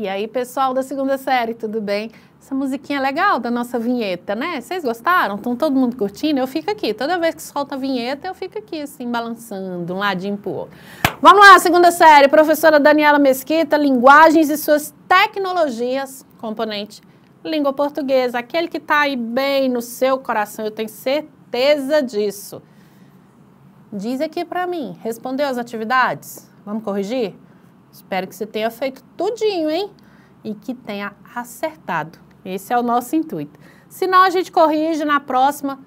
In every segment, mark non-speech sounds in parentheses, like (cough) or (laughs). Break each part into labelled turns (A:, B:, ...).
A: E aí, pessoal da segunda série, tudo bem? Essa musiquinha é legal da nossa vinheta, né? Vocês gostaram? Estão todo mundo curtindo? Eu fico aqui. Toda vez que solta a vinheta, eu fico aqui, assim, balançando, um ladinho pro outro. Vamos lá, segunda série. Professora Daniela Mesquita, Linguagens e suas tecnologias, componente língua portuguesa, aquele que está aí bem no seu coração, eu tenho certeza disso. Diz aqui para mim, respondeu as atividades? Vamos corrigir? Espero que você tenha feito tudinho, hein? E que tenha acertado. Esse é o nosso intuito. Se não, a gente corrige na próxima.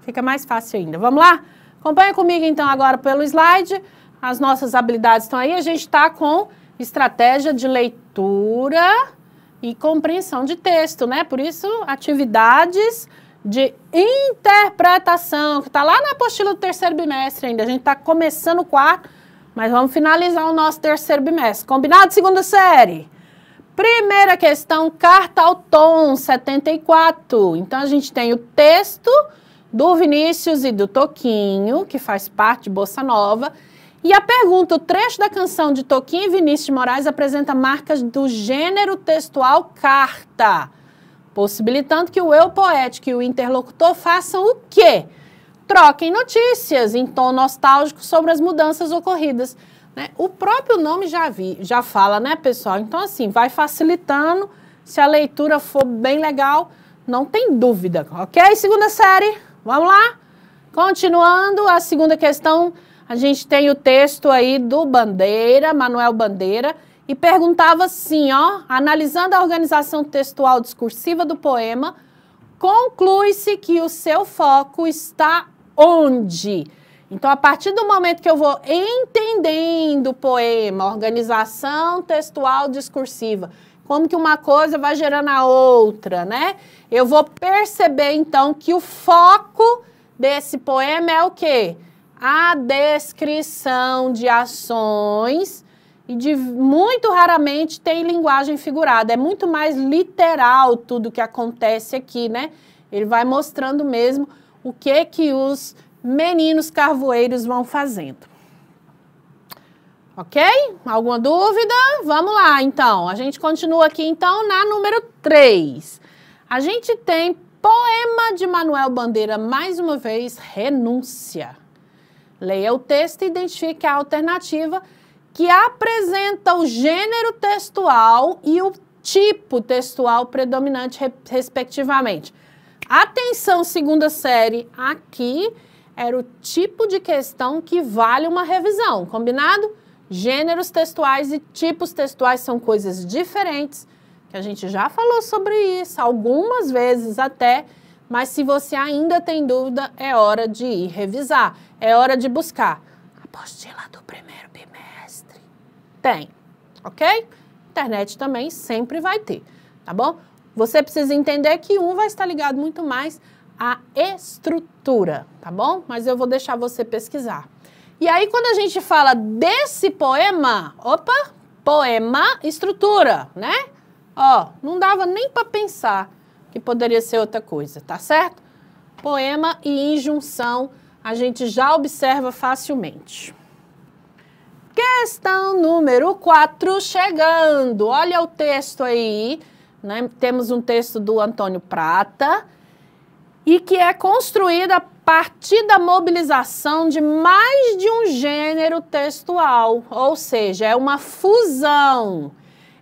A: Fica mais fácil ainda. Vamos lá? Acompanha comigo então agora pelo slide. As nossas habilidades estão aí. A gente está com estratégia de leitura e compreensão de texto, né? Por isso, atividades de interpretação, que está lá na apostila do terceiro bimestre ainda. A gente está começando o quarto mas vamos finalizar o nosso terceiro bimestre. Combinado? Segunda série. Primeira questão, carta ao tom 74. Então a gente tem o texto do Vinícius e do Toquinho, que faz parte de Bossa Nova. E a pergunta: o trecho da canção de Toquinho e Vinícius de Moraes apresenta marcas do gênero textual carta, possibilitando que o eu poético e o interlocutor façam o quê? troquem notícias em tom nostálgico sobre as mudanças ocorridas. Né? O próprio nome já, vi, já fala, né, pessoal? Então, assim, vai facilitando. Se a leitura for bem legal, não tem dúvida, ok? Segunda série, vamos lá? Continuando, a segunda questão, a gente tem o texto aí do Bandeira, Manuel Bandeira, e perguntava assim, ó, analisando a organização textual discursiva do poema, conclui-se que o seu foco está onde. Então, a partir do momento que eu vou entendendo o poema, organização textual discursiva, como que uma coisa vai gerando a outra, né? Eu vou perceber então que o foco desse poema é o quê? A descrição de ações e de muito raramente tem linguagem figurada, é muito mais literal tudo que acontece aqui, né? Ele vai mostrando mesmo o que é que os meninos carvoeiros vão fazendo. Ok? Alguma dúvida? Vamos lá, então. A gente continua aqui, então, na número 3. A gente tem poema de Manuel Bandeira, mais uma vez, Renúncia. Leia o texto e identifique a alternativa que apresenta o gênero textual e o tipo textual predominante, respectivamente. Atenção, segunda série, aqui era o tipo de questão que vale uma revisão, combinado? Gêneros textuais e tipos textuais são coisas diferentes, que a gente já falou sobre isso algumas vezes até, mas se você ainda tem dúvida, é hora de ir revisar, é hora de buscar. Apostila do primeiro bimestre. Tem, ok? Internet também sempre vai ter, tá bom? Você precisa entender que um vai estar ligado muito mais à estrutura, tá bom? Mas eu vou deixar você pesquisar. E aí, quando a gente fala desse poema, opa, poema, estrutura, né? Ó, não dava nem para pensar que poderia ser outra coisa, tá certo? Poema e injunção a gente já observa facilmente. Questão número 4 chegando. Olha o texto aí. Né? Temos um texto do Antônio Prata e que é construída a partir da mobilização de mais de um gênero textual, ou seja, é uma fusão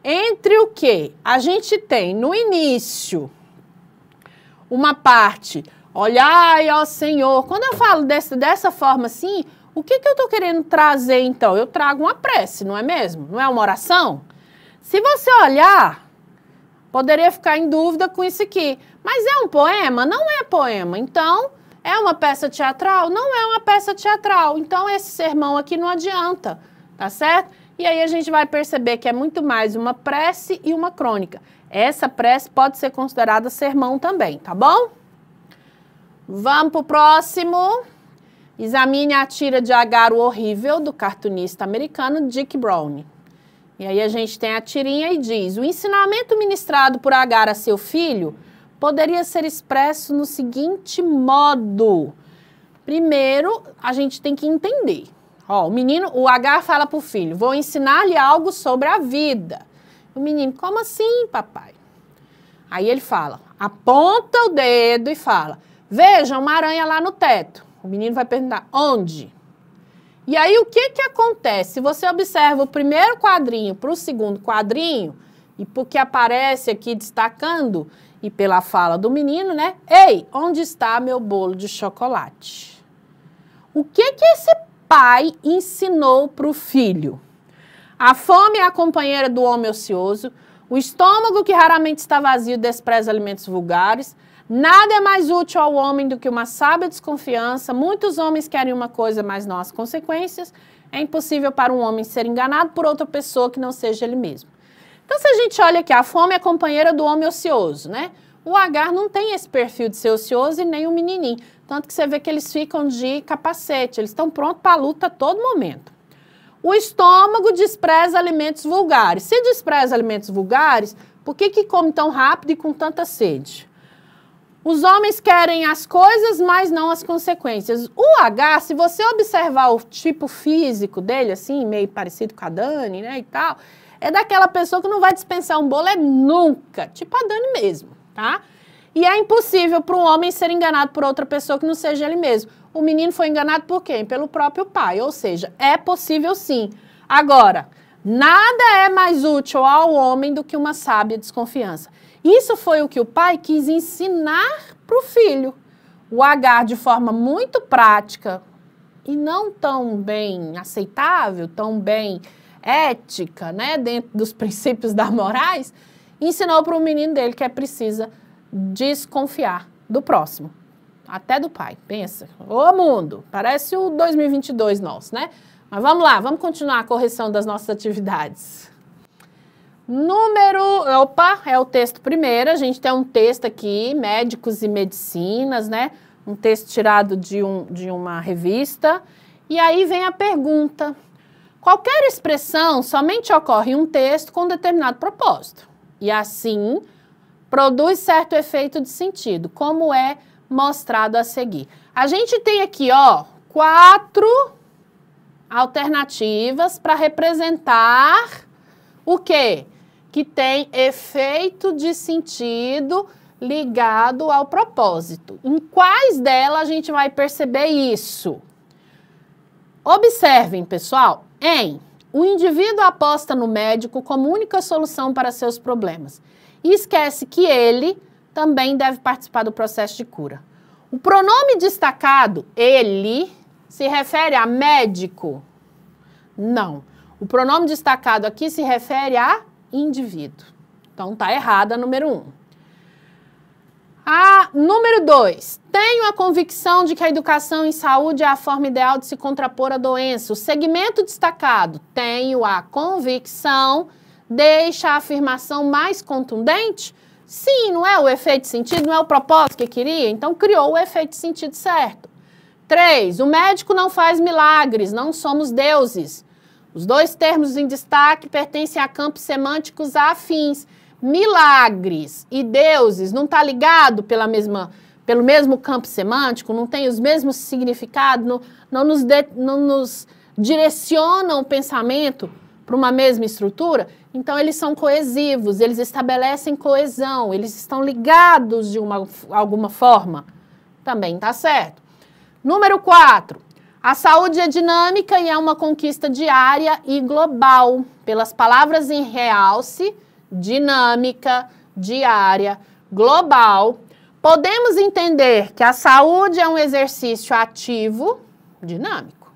A: entre o que a gente tem no início uma parte, olhai, ó Senhor. Quando eu falo desse, dessa forma assim, o que, que eu estou querendo trazer então? Eu trago uma prece, não é mesmo? Não é uma oração? Se você olhar Poderia ficar em dúvida com isso aqui. Mas é um poema? Não é poema. Então, é uma peça teatral? Não é uma peça teatral. Então, esse sermão aqui não adianta, tá certo? E aí a gente vai perceber que é muito mais uma prece e uma crônica. Essa prece pode ser considerada sermão também, tá bom? Vamos pro próximo. Examine a tira de agar o horrível do cartunista americano Dick Browning. E aí a gente tem a tirinha e diz: o ensinamento ministrado por Agar a seu filho poderia ser expresso no seguinte modo. Primeiro, a gente tem que entender. Ó, o menino, o Agar fala pro filho: vou ensinar-lhe algo sobre a vida. O menino, como assim, papai? Aí ele fala, aponta o dedo e fala: veja uma aranha lá no teto. O menino vai perguntar: onde? E aí, o que, que acontece? você observa o primeiro quadrinho para o segundo quadrinho, e porque aparece aqui destacando, e pela fala do menino, né? Ei, onde está meu bolo de chocolate? O que, que esse pai ensinou para o filho? A fome é a companheira do homem ocioso, o estômago que raramente está vazio despreza alimentos vulgares, Nada é mais útil ao homem do que uma sábia desconfiança. Muitos homens querem uma coisa, mas não as consequências. É impossível para um homem ser enganado por outra pessoa que não seja ele mesmo. Então, se a gente olha aqui, a fome é companheira do homem ocioso, né? O Agar não tem esse perfil de ser ocioso e nem o um menininho. Tanto que você vê que eles ficam de capacete, eles estão prontos para a luta a todo momento. O estômago despreza alimentos vulgares. Se despreza alimentos vulgares, por que, que come tão rápido e com tanta sede? Os homens querem as coisas, mas não as consequências. O H, se você observar o tipo físico dele, assim, meio parecido com a Dani, né, e tal, é daquela pessoa que não vai dispensar um bolo é nunca, tipo a Dani mesmo, tá? E é impossível para um homem ser enganado por outra pessoa que não seja ele mesmo. O menino foi enganado por quem? Pelo próprio pai, ou seja, é possível sim. Agora, nada é mais útil ao homem do que uma sábia desconfiança. Isso foi o que o pai quis ensinar para o filho. O Agar, de forma muito prática e não tão bem aceitável, tão bem ética, né, dentro dos (laughs) princípios da morais, ensinou para o menino dele que é precisa desconfiar do próximo, até do pai. Pensa, ô mundo, parece o 2022 nosso, né? Mas vamos lá, vamos continuar a correção das nossas atividades. Número, opa, é o texto primeiro. A gente tem um texto aqui, Médicos e Medicinas, né? Um texto tirado de, um, de uma revista. E aí vem a pergunta. Qualquer expressão somente ocorre em um texto com determinado propósito. E assim produz certo efeito de sentido, como é mostrado a seguir. A gente tem aqui, ó, quatro alternativas para representar o quê? que tem efeito de sentido ligado ao propósito. Em quais delas a gente vai perceber isso? Observem, pessoal, em o indivíduo aposta no médico como única solução para seus problemas e esquece que ele também deve participar do processo de cura. O pronome destacado, ele, se refere a médico? Não. O pronome destacado aqui se refere a indivíduo. Então tá errada número um. A número dois, tenho a convicção de que a educação em saúde é a forma ideal de se contrapor à doença. O segmento destacado, tenho a convicção, deixa a afirmação mais contundente? Sim, não é o efeito sentido, não é o propósito que queria? Então criou o efeito sentido certo. Três, o médico não faz milagres, não somos deuses. Os dois termos em destaque pertencem a campos semânticos afins. Milagres e deuses não está ligado pela mesma, pelo mesmo campo semântico, não tem os mesmos significados, não, não, nos, de, não nos direcionam o pensamento para uma mesma estrutura. Então eles são coesivos, eles estabelecem coesão, eles estão ligados de uma, alguma forma. Também está certo. Número 4. A saúde é dinâmica e é uma conquista diária e global, pelas palavras em realce, dinâmica, diária, global. Podemos entender que a saúde é um exercício ativo, dinâmico,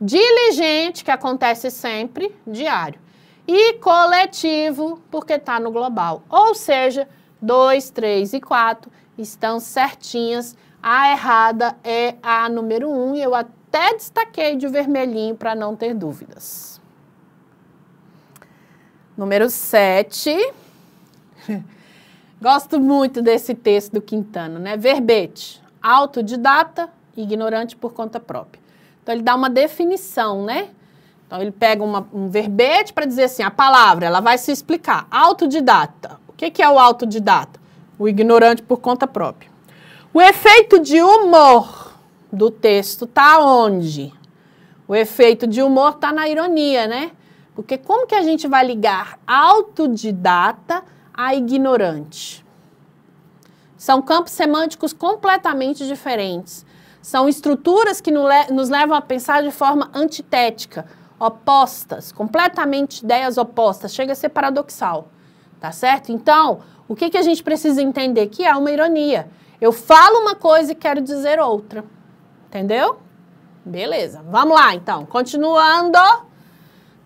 A: diligente, que acontece sempre, diário, e coletivo, porque está no global. Ou seja, 2, 3 e 4 estão certinhas. A errada é a número 1 um, e eu até até destaquei de vermelhinho para não ter dúvidas. Número 7. (laughs) Gosto muito desse texto do Quintana, né? Verbete, autodidata, ignorante por conta própria. Então ele dá uma definição, né? Então ele pega uma, um verbete para dizer assim, a palavra, ela vai se explicar. Autodidata. O que, que é o autodidata? O ignorante por conta própria. O efeito de humor do texto tá onde? O efeito de humor tá na ironia, né? Porque como que a gente vai ligar autodidata a ignorante? São campos semânticos completamente diferentes. São estruturas que nos levam a pensar de forma antitética, opostas, completamente ideias opostas. Chega a ser paradoxal, tá certo? Então, o que, que a gente precisa entender? Que há é uma ironia. Eu falo uma coisa e quero dizer outra. Entendeu? Beleza. Vamos lá, então. Continuando.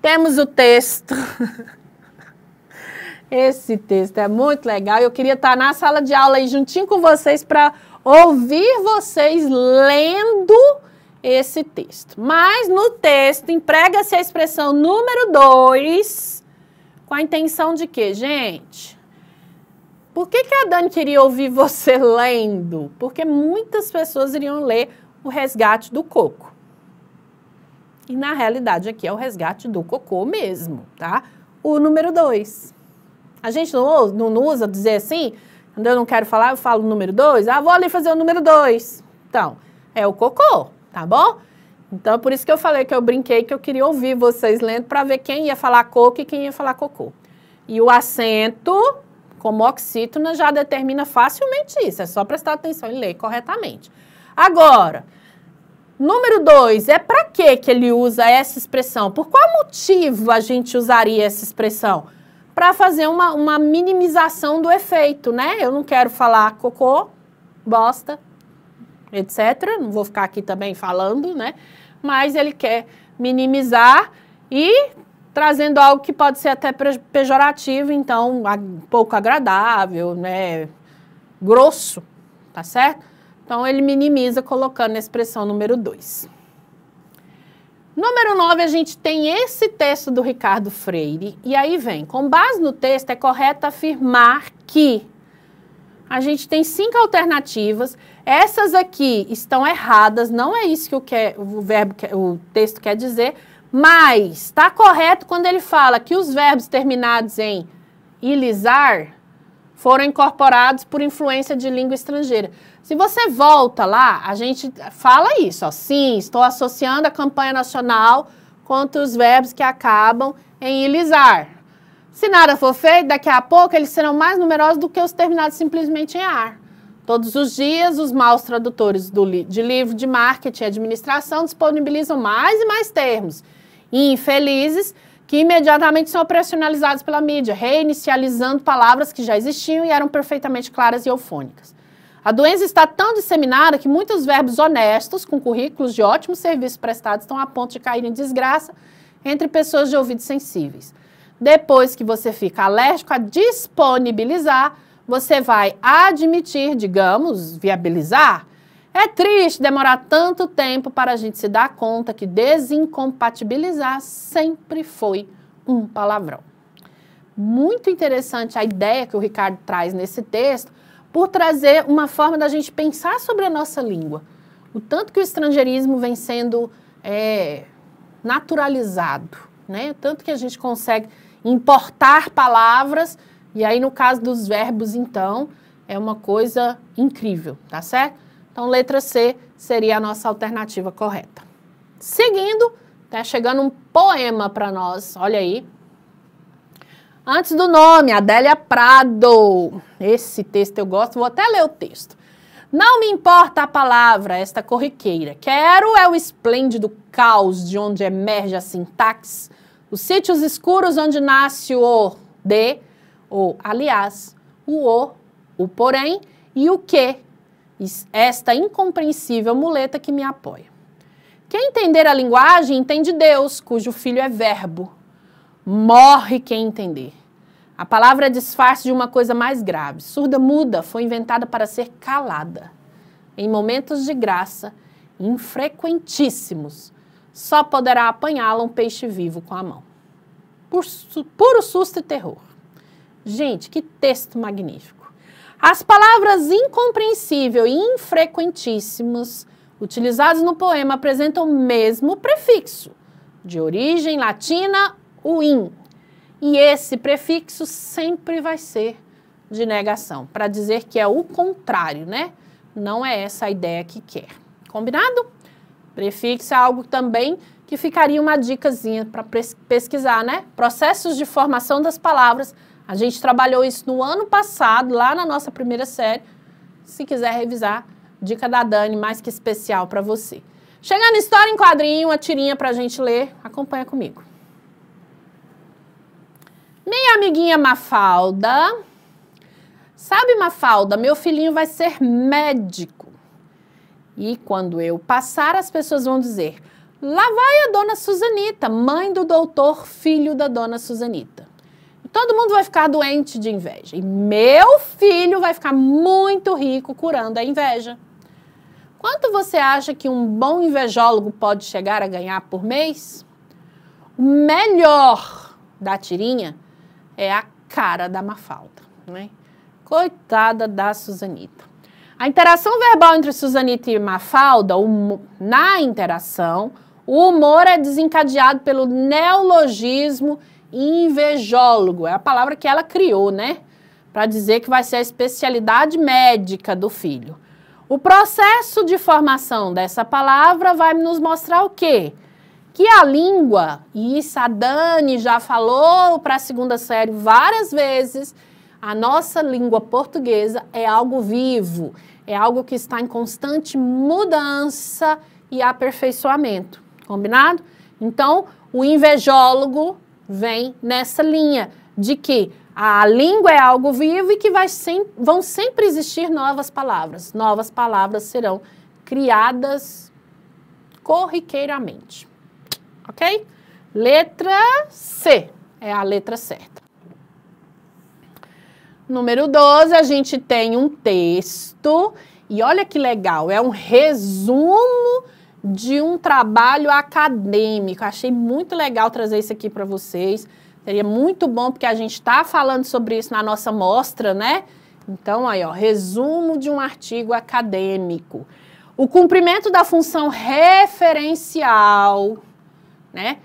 A: Temos o texto. (laughs) Esse texto é muito legal. Eu queria estar na sala de aula aí juntinho com vocês para ouvir vocês lendo esse texto. Mas no texto emprega-se a expressão número 2 com a intenção de quê, gente? Por que, que a Dani queria ouvir você (laughs) lendo? Porque muitas pessoas iriam ler o resgate do coco. E na realidade aqui é o resgate do cocô mesmo, tá? O número 2. A gente não, não usa dizer assim, quando eu não quero falar, eu falo o número 2. Ah, vou ali fazer o número 2. Então, é o cocô, tá bom? Então, por isso que eu falei que eu brinquei que eu queria ouvir vocês lendo para ver quem ia falar coco e quem ia falar cocô. E o acento, como oxítona, já determina facilmente isso. É só prestar atenção e ler corretamente. Agora, número dois, é para que que ele usa essa expressão? Por qual motivo a gente usaria essa expressão? Para fazer uma, uma minimização do efeito, né? Eu não quero falar cocô, bosta, etc. Não vou ficar aqui também falando, né? Mas ele quer minimizar e trazendo algo que pode ser até pejorativo, então pouco agradável, né? Grosso, tá certo? Então, ele minimiza colocando a expressão número 2. Número 9, a gente tem esse texto do Ricardo Freire. E aí vem, com base no texto, é correto afirmar que a gente tem cinco alternativas. Essas aqui estão erradas, não é isso que o, quer, é, o verbo, é, o texto quer dizer, mas está correto quando ele fala que os verbos terminados em ilizar foram incorporados por influência de língua estrangeira. Se você volta lá, a gente fala isso, ó, sim, estou associando a campanha nacional contra os verbos que acabam em ilizar. Se nada for feito, daqui a pouco eles serão mais numerosos do que os terminados simplesmente em ar. Todos os dias, os maus tradutores li de livro de marketing e administração disponibilizam mais e mais termos. E infelizes, que imediatamente são operacionalizados pela mídia, reinicializando palavras que já existiam e eram perfeitamente claras e eufônicas. A doença está tão disseminada que muitos verbos honestos, com currículos de ótimos serviços prestados, estão a ponto de cair em desgraça entre pessoas de ouvidos sensíveis. Depois que você fica alérgico a disponibilizar, você vai admitir, digamos, viabilizar é triste demorar tanto tempo para a gente se dar conta que desincompatibilizar sempre foi um palavrão. Muito interessante a ideia que o Ricardo traz nesse texto, por trazer uma forma da gente pensar sobre a nossa língua. O tanto que o estrangeirismo vem sendo é, naturalizado, né? O tanto que a gente consegue importar palavras, e aí no caso dos verbos, então, é uma coisa incrível, tá certo? Então, letra C seria a nossa alternativa correta. Seguindo, está chegando um poema para nós, olha aí. Antes do nome, Adélia Prado. Esse texto eu gosto, vou até ler o texto. Não me importa a palavra, esta corriqueira. Quero é o esplêndido caos de onde emerge a sintaxe, os sítios escuros onde nasce o de, ou aliás, o o, o porém e o que, esta incompreensível muleta que me apoia. Quem entender a linguagem entende Deus, cujo filho é verbo. Morre quem entender. A palavra é disfarce de uma coisa mais grave. Surda muda foi inventada para ser calada. Em momentos de graça, infrequentíssimos, só poderá apanhá-la um peixe vivo com a mão. Puro susto e terror. Gente, que texto magnífico. As palavras incompreensível e infrequentíssimos utilizados no poema apresentam o mesmo prefixo, de origem latina, o in. E esse prefixo sempre vai ser de negação, para dizer que é o contrário, né? Não é essa a ideia que quer. Combinado? Prefixo é algo também que ficaria uma dicasinha para pesquisar, né? Processos de formação das palavras a gente trabalhou isso no ano passado, lá na nossa primeira série. Se quiser revisar, dica da Dani, mais que especial para você. Chegando história em quadrinho, uma tirinha para a gente ler, acompanha comigo. Minha amiguinha Mafalda. Sabe, Mafalda, meu filhinho vai ser médico. E quando eu passar, as pessoas vão dizer: lá vai a dona Suzanita, mãe do doutor, filho da dona Suzanita todo mundo vai ficar doente de inveja. E meu filho vai ficar muito rico curando a inveja. Quanto você acha que um bom invejólogo pode chegar a ganhar por mês? O melhor da tirinha é a cara da Mafalda, né? Coitada da Suzanita. A interação verbal entre Suzanita e Mafalda, na interação, o humor é desencadeado pelo neologismo invejólogo, é a palavra que ela criou, né? Para dizer que vai ser a especialidade médica do filho. O processo de formação dessa palavra vai nos mostrar o quê? Que a língua, e isso a Dani já falou para a segunda série várias vezes, a nossa língua portuguesa é algo vivo, é algo que está em constante mudança e aperfeiçoamento. Combinado? Então, o invejólogo vem nessa linha de que a língua é algo vivo e que vai sem, vão sempre existir novas palavras. Novas palavras serão criadas corriqueiramente. Ok? Letra C é a letra certa. Número 12, a gente tem um texto. E olha que legal, é um resumo de um trabalho acadêmico. Achei muito legal trazer isso aqui para vocês. Seria muito bom, porque a gente está falando sobre isso na nossa mostra, né? Então, aí, ó, resumo de um artigo acadêmico. O cumprimento da função referencial, né?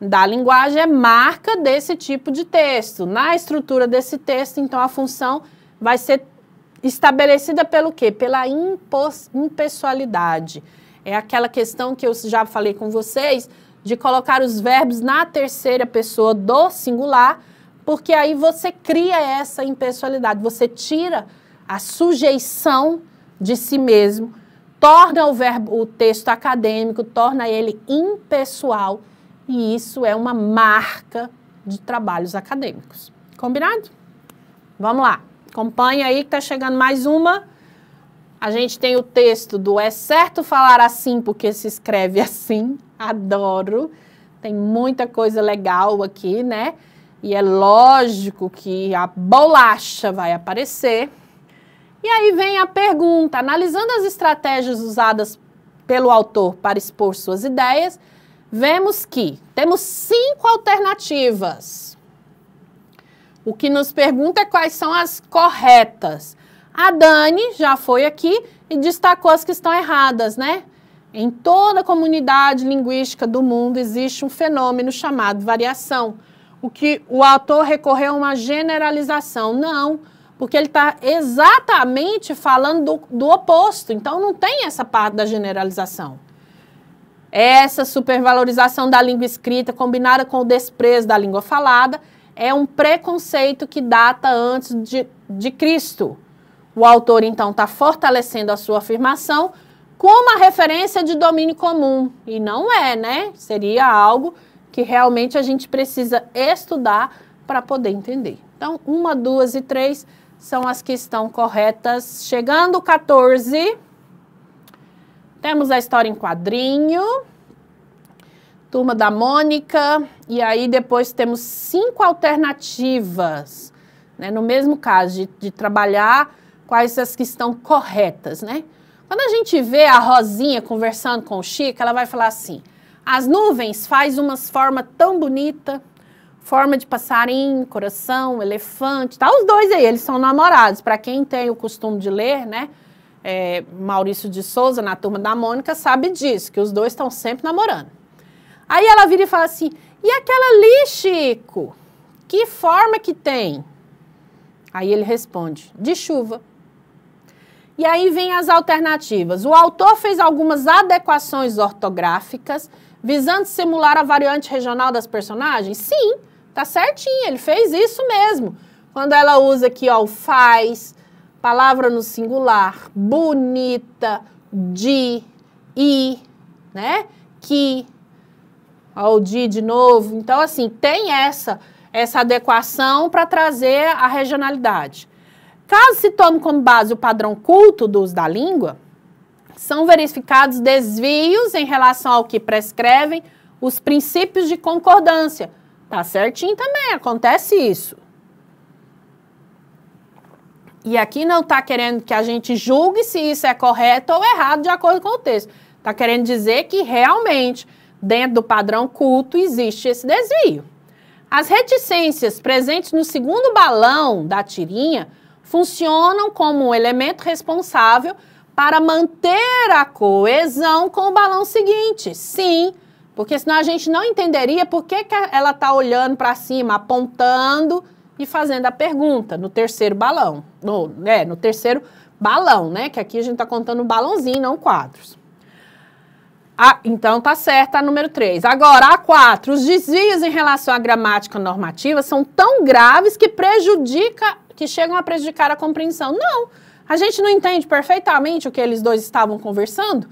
A: Da linguagem é marca desse tipo de texto. Na estrutura desse texto, então, a função vai ser estabelecida pelo quê? Pela impessoalidade. É aquela questão que eu já falei com vocês de colocar os verbos na terceira pessoa do singular, porque aí você cria essa impessoalidade, você tira a sujeição de si mesmo, torna o verbo, o texto acadêmico, torna ele impessoal, e isso é uma marca de trabalhos acadêmicos. Combinado? Vamos lá. Acompanha aí que está chegando mais uma a gente tem o texto do É certo falar assim porque se escreve assim. Adoro. Tem muita coisa legal aqui, né? E é lógico que a bolacha vai aparecer. E aí vem a pergunta: analisando as estratégias usadas pelo autor para expor suas ideias, vemos que temos cinco alternativas. O que nos pergunta é quais são as corretas. A Dani já foi aqui e destacou as que estão erradas, né? Em toda a comunidade linguística do mundo existe um fenômeno chamado variação. O que o autor recorreu a uma generalização. Não, porque ele está exatamente falando do, do oposto. Então não tem essa parte da generalização. Essa supervalorização da língua escrita, combinada com o desprezo da língua falada, é um preconceito que data antes de, de Cristo. O autor, então, está fortalecendo a sua afirmação com uma referência de domínio comum. E não é, né? Seria algo que realmente a gente precisa estudar para poder entender. Então, uma, duas e três são as que estão corretas. Chegando 14, temos a história em quadrinho, turma da Mônica, e aí depois temos cinco alternativas, né? No mesmo caso, de, de trabalhar quais as que estão corretas, né? Quando a gente vê a Rosinha conversando com o Chico, ela vai falar assim: as nuvens faz umas forma tão bonita, forma de passarinho, coração, elefante, tá? Os dois aí, eles são namorados. Para quem tem o costume de ler, né? É, Maurício de Souza, na turma da Mônica, sabe disso, que os dois estão sempre namorando. Aí ela vira e fala assim: e aquela ali, Chico? Que forma que tem? Aí ele responde: de chuva. E aí vem as alternativas. O autor fez algumas adequações ortográficas visando simular a variante regional das personagens? Sim, tá certinho, ele fez isso mesmo. Quando ela usa aqui, ó, o faz, palavra no singular, bonita, de, i, né? Que, ó, o de de novo. Então, assim, tem essa, essa adequação para trazer a regionalidade. Caso se tome como base o padrão culto do uso da língua, são verificados desvios em relação ao que prescrevem os princípios de concordância. Tá certinho também, acontece isso. E aqui não está querendo que a gente julgue se isso é correto ou errado de acordo com o texto. Está querendo dizer que realmente, dentro do padrão culto, existe esse desvio. As reticências presentes no segundo balão da tirinha funcionam como um elemento responsável para manter a coesão com o balão seguinte. Sim, porque senão a gente não entenderia por que, que ela está olhando para cima, apontando e fazendo a pergunta no terceiro balão. No, é, no terceiro balão, né? Que aqui a gente está contando um balãozinho, não quadros. então tá certa a número 3. Agora, a 4. Os desvios em relação à gramática normativa são tão graves que prejudica que chegam a prejudicar a compreensão. Não, a gente não entende perfeitamente o que eles dois estavam conversando.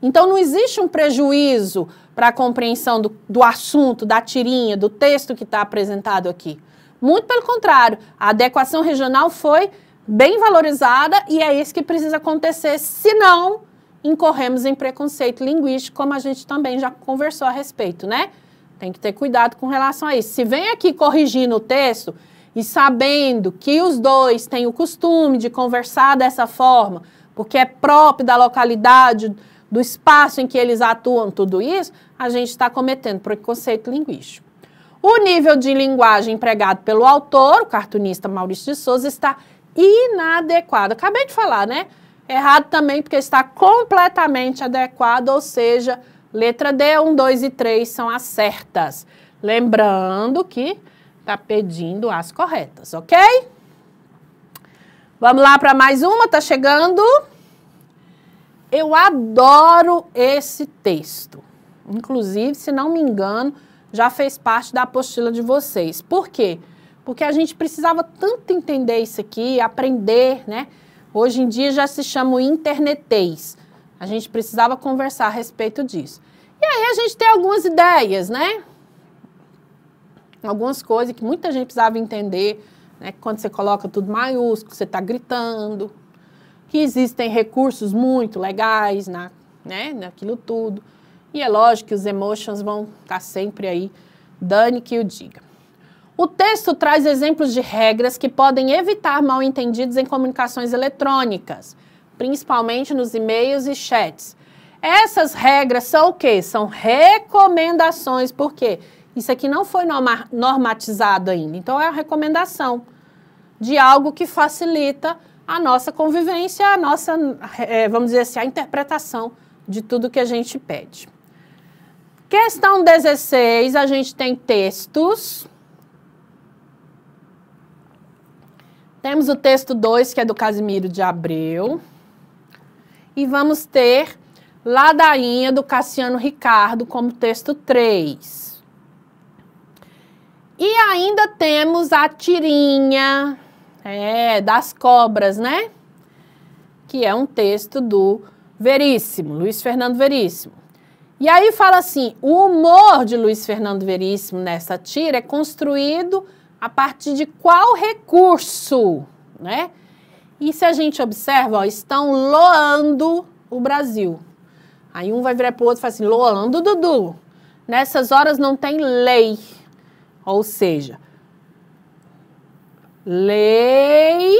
A: Então não existe um prejuízo para a compreensão do, do assunto, da tirinha, do texto que está apresentado aqui. Muito pelo contrário, a adequação regional foi bem valorizada e é isso que precisa acontecer, senão incorremos em preconceito linguístico, como a gente também já conversou a respeito, né? Tem que ter cuidado com relação a isso. Se vem aqui corrigindo o texto, e sabendo que os dois têm o costume de conversar dessa forma, porque é próprio da localidade, do espaço em que eles atuam, tudo isso, a gente está cometendo preconceito linguístico. O nível de linguagem empregado pelo autor, o cartunista Maurício de Souza, está inadequado. Acabei de falar, né? Errado também, porque está completamente adequado, ou seja, letra D, 1, 2 e 3 são as certas. Lembrando que está pedindo as corretas, ok? Vamos lá para mais uma, está chegando. Eu adoro esse texto. Inclusive, se não me engano, já fez parte da apostila de vocês. Por quê? Porque a gente precisava tanto entender isso aqui, aprender, né? Hoje em dia já se chama internetês. A gente precisava conversar a respeito disso. E aí a gente tem algumas ideias, né? algumas coisas que muita gente precisava entender, né? quando você coloca tudo maiúsculo, você está gritando, que existem recursos muito legais na, né? naquilo tudo. E é lógico que os emotions vão estar tá sempre aí, dane que o diga. O texto traz exemplos de regras que podem evitar mal entendidos em comunicações eletrônicas, principalmente nos e-mails e chats. Essas regras são o quê? São recomendações, Por quê? Isso aqui não foi normatizado ainda. Então, é a recomendação de algo que facilita a nossa convivência, a nossa, é, vamos dizer assim, a interpretação de tudo que a gente pede. Questão 16, a gente tem textos. Temos o texto 2, que é do Casimiro de Abreu. E vamos ter Ladainha, do Cassiano Ricardo, como texto 3. E ainda temos a tirinha é, das cobras, né? Que é um texto do Veríssimo, Luiz Fernando Veríssimo. E aí fala assim: o humor de Luiz Fernando Veríssimo nessa tira é construído a partir de qual recurso, né? E se a gente observa, ó, estão loando o Brasil. Aí um vai virar para o outro e fala assim: loando Dudu. Nessas horas não tem lei, ou seja, lei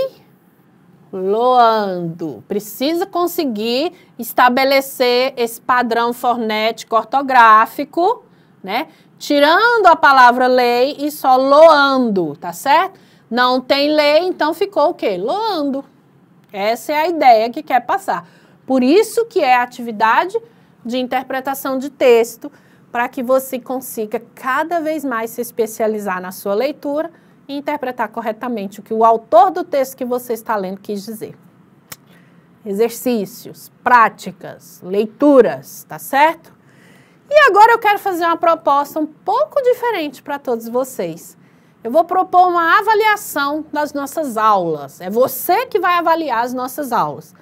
A: loando. Precisa conseguir estabelecer esse padrão fonético ortográfico, né? Tirando a palavra lei e só loando, tá certo? Não tem lei, então ficou o quê? Loando. Essa é a ideia que quer passar. Por isso que é atividade de interpretação de texto para que você consiga cada vez mais se especializar na sua leitura e interpretar corretamente o que o autor do texto que você está lendo quis dizer. Exercícios, práticas, leituras, tá certo? E agora eu quero fazer uma proposta um pouco diferente para todos vocês. Eu vou propor uma avaliação das nossas aulas. É você que vai avaliar as nossas aulas.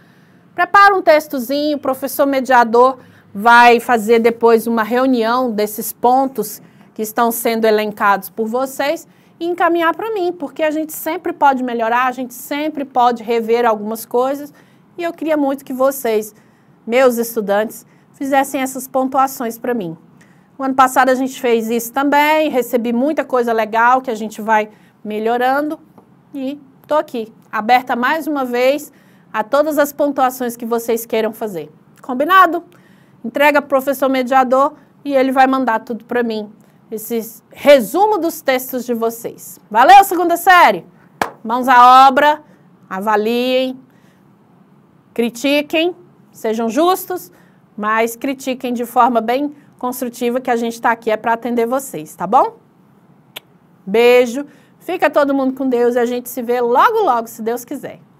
A: Prepara um textozinho, professor mediador vai fazer depois uma reunião desses pontos que estão sendo elencados por vocês e encaminhar para mim, porque a gente sempre pode melhorar, a gente sempre pode rever algumas coisas. E eu queria muito que vocês, meus estudantes, fizessem essas pontuações para mim. O ano passado a gente fez isso também, recebi muita coisa legal que a gente vai melhorando e estou aqui, aberta mais uma vez a todas as pontuações que vocês queiram fazer. Combinado? entrega para o professor mediador e ele vai mandar tudo para mim. Esse resumo dos textos de vocês. Valeu, segunda série? Mãos à obra, avaliem, critiquem, sejam justos, mas critiquem de forma bem construtiva que a gente está aqui é para atender vocês, tá bom? Beijo, fica todo mundo com Deus e a gente se vê logo, logo, se Deus quiser.